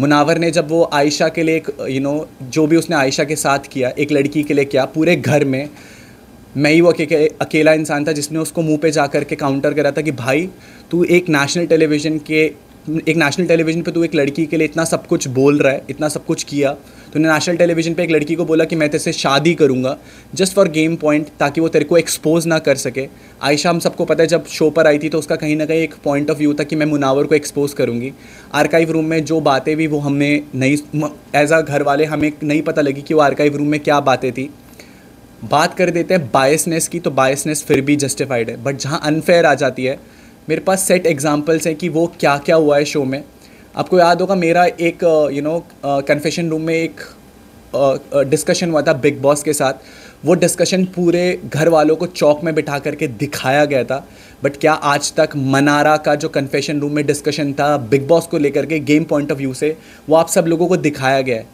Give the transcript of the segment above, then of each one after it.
मुनावर ने जब वो आयशा के लिए एक यू नो जो भी उसने आयशा के साथ किया एक लड़की के लिए किया पूरे घर में मैं ही वो अके, अकेला इंसान था जिसने उसको मुंह पे जा कर के काउंटर करा था कि भाई तू एक नेशनल टेलीविज़न के एक नेशनल टेलीविजन पे तू एक लड़की के लिए इतना सब कुछ बोल रहा है इतना सब कुछ किया तूने नेशनल टेलीविजन पे एक लड़की को बोला कि मैं तेरे से शादी करूँगा जस्ट फॉर गेम पॉइंट ताकि वो तेरे को एक्सपोज ना कर सके आयशा हम सबको पता है जब शो पर आई थी तो उसका कहीं ना कहीं एक पॉइंट ऑफ व्यू था कि मैं मुनावर को एक्सपोज करूँगी आर्काइव रूम में जो बातें भी वो हमें नहीं एज अ घर वाले हमें नहीं पता लगी कि वो आर्काइव रूम में क्या बातें थी बात कर देते हैं बायसनेस की तो बायसनेस फिर भी जस्टिफाइड है बट जहाँ अनफेयर आ जाती है मेरे पास सेट एग्जाम्पल्स हैं कि वो क्या क्या हुआ है शो में आपको याद होगा मेरा एक यू नो कन्फेशन रूम में एक डिस्कशन uh, uh हुआ था बिग बॉस के साथ वो डिस्कशन पूरे घर वालों को चौक में बिठा करके दिखाया गया था बट क्या आज तक मनारा का जो कन्फेशन रूम में डिस्कशन था बिग बॉस को लेकर के गेम पॉइंट ऑफ व्यू से वो आप सब लोगों को दिखाया गया है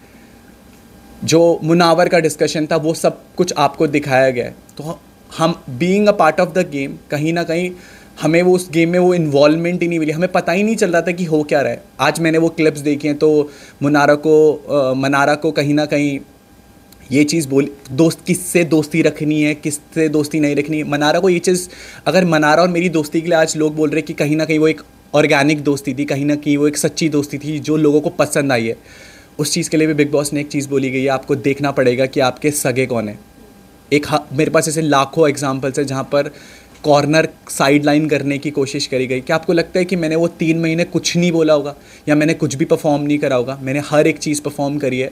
जो मुनावर का डिस्कशन था वो सब कुछ आपको दिखाया गया है तो हम being a part of the game कहीं ना कहीं हमें वो उस गेम में वो इन्वॉलमेंट ही नहीं मिली हमें पता ही नहीं चल रहा था कि हो क्या रहा है आज मैंने वो क्लिप्स देखी हैं तो मुनारा को आ, मनारा को कहीं ना कहीं ये चीज़ बोली दोस्त किससे दोस्ती रखनी है किससे दोस्ती नहीं रखनी है मनारा को ये चीज़ अगर मनारा और मेरी दोस्ती के लिए आज लोग बोल रहे हैं कि कहीं ना कहीं वो एक ऑर्गेनिक दोस्ती थी कहीं ना कहीं वो एक सच्ची दोस्ती थी जो लोगों को पसंद आई है उस चीज़ के लिए भी बिग बॉस ने एक चीज़ बोली गई है आपको देखना पड़ेगा कि आपके सगे कौन है एक मेरे पास ऐसे लाखों एग्जाम्पल्स हैं जहाँ पर कॉर्नर साइड लाइन करने की कोशिश करी गई क्या आपको लगता है कि मैंने वो तीन महीने कुछ नहीं बोला होगा या मैंने कुछ भी परफॉर्म नहीं करा होगा मैंने हर एक चीज़ परफॉर्म करी है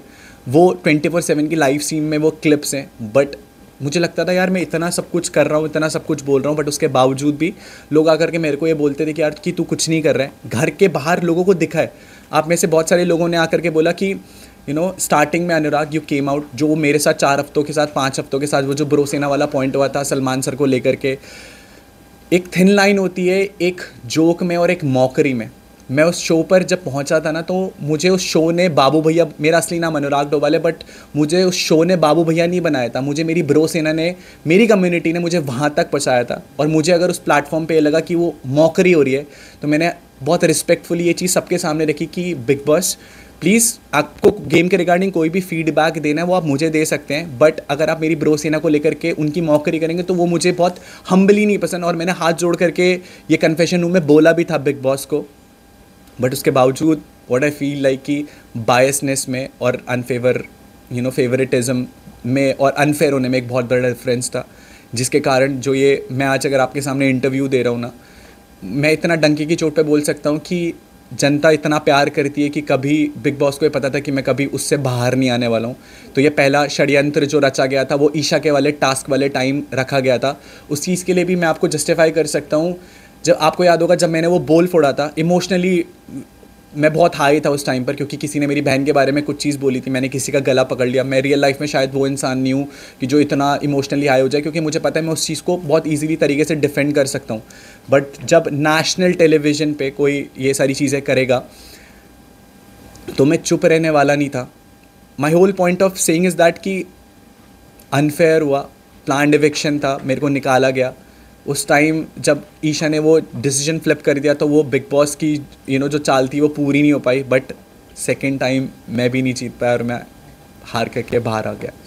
वो ट्वेंटी फोर सेवन की लाइव सीन में वो क्लिप्स हैं बट मुझे लगता था यार मैं इतना सब कुछ कर रहा हूँ इतना सब कुछ बोल रहा हूँ बट उसके बावजूद भी लोग आकर के मेरे को ये बोलते थे कि यार कि तू कुछ नहीं कर रहा है घर के बाहर लोगों को दिखा है आप में से बहुत सारे लोगों ने आकर के बोला कि यू नो स्टार्टिंग में अनुराग यू केम आउट जो मेरे साथ चार हफ्तों के साथ पाँच हफ्तों के साथ वो जो ब्रोसेना वाला पॉइंट हुआ था सलमान सर को लेकर के एक थिन लाइन होती है एक जोक में और एक मौकरी में मैं उस शो पर जब पहुंचा था ना तो मुझे उस शो ने बाबू भैया मेरा असली नाम अनुराग डोवाल है बट मुझे उस शो ने बाबू भैया नहीं बनाया था मुझे मेरी ब्रो सेना ने मेरी कम्युनिटी ने मुझे वहाँ तक पहुँचाया था और मुझे अगर उस प्लेटफॉर्म पे लगा कि वो मौकरी हो रही है तो मैंने बहुत रिस्पेक्टफुली ये चीज़ सबके सामने रखी कि बिग बॉस प्लीज़ आपको गेम के रिगार्डिंग कोई भी फीडबैक देना है वो आप मुझे दे सकते हैं बट अगर आप मेरी ब्रोसेना को लेकर के उनकी मौकरी करेंगे तो वो मुझे बहुत हम्बली नहीं पसंद और मैंने हाथ जोड़ करके ये कन्फेशन रूम में बोला भी था बिग बॉस को बट उसके बावजूद वॉट आई फील लाइक कि बायसनेस में और अनफेवर यू नो फेवरेटिज़म में और अनफेयर होने में एक बहुत बड़ा डिफरेंस था जिसके कारण जो ये मैं आज अगर आपके सामने इंटरव्यू दे रहा हूँ ना मैं इतना डंकी की चोट पे बोल सकता हूँ कि जनता इतना प्यार करती है कि कभी बिग बॉस को ये पता था कि मैं कभी उससे बाहर नहीं आने वाला हूँ तो ये पहला षड्यंत्र जो रचा गया था वो ईशा के वाले टास्क वाले टाइम रखा गया था उस चीज़ के लिए भी मैं आपको जस्टिफाई कर सकता हूँ जब आपको याद होगा जब मैंने वो बोल फोड़ा था इमोशनली मैं बहुत हाई था उस टाइम पर क्योंकि किसी ने मेरी बहन के बारे में कुछ चीज़ बोली थी मैंने किसी का गला पकड़ लिया मैं रियल लाइफ में शायद वो इंसान नहीं हूँ कि जो इतना इमोशनली हाई हो जाए क्योंकि मुझे पता है मैं उस चीज़ को बहुत ईजीली तरीके से डिफेंड कर सकता हूँ बट जब नेशनल टेलीविज़न पर कोई ये सारी चीज़ें करेगा तो मैं चुप रहने वाला नहीं था my whole point of saying is that कि अनफेयर हुआ प्लान डिविक्शन था मेरे को निकाला गया उस टाइम जब ईशा ने वो डिसीजन फ्लिप कर दिया तो वो बिग बॉस की यू you नो know, जो चाल थी वो पूरी नहीं हो पाई बट सेकेंड टाइम मैं भी नहीं जीत पाया और मैं हार करके बाहर आ गया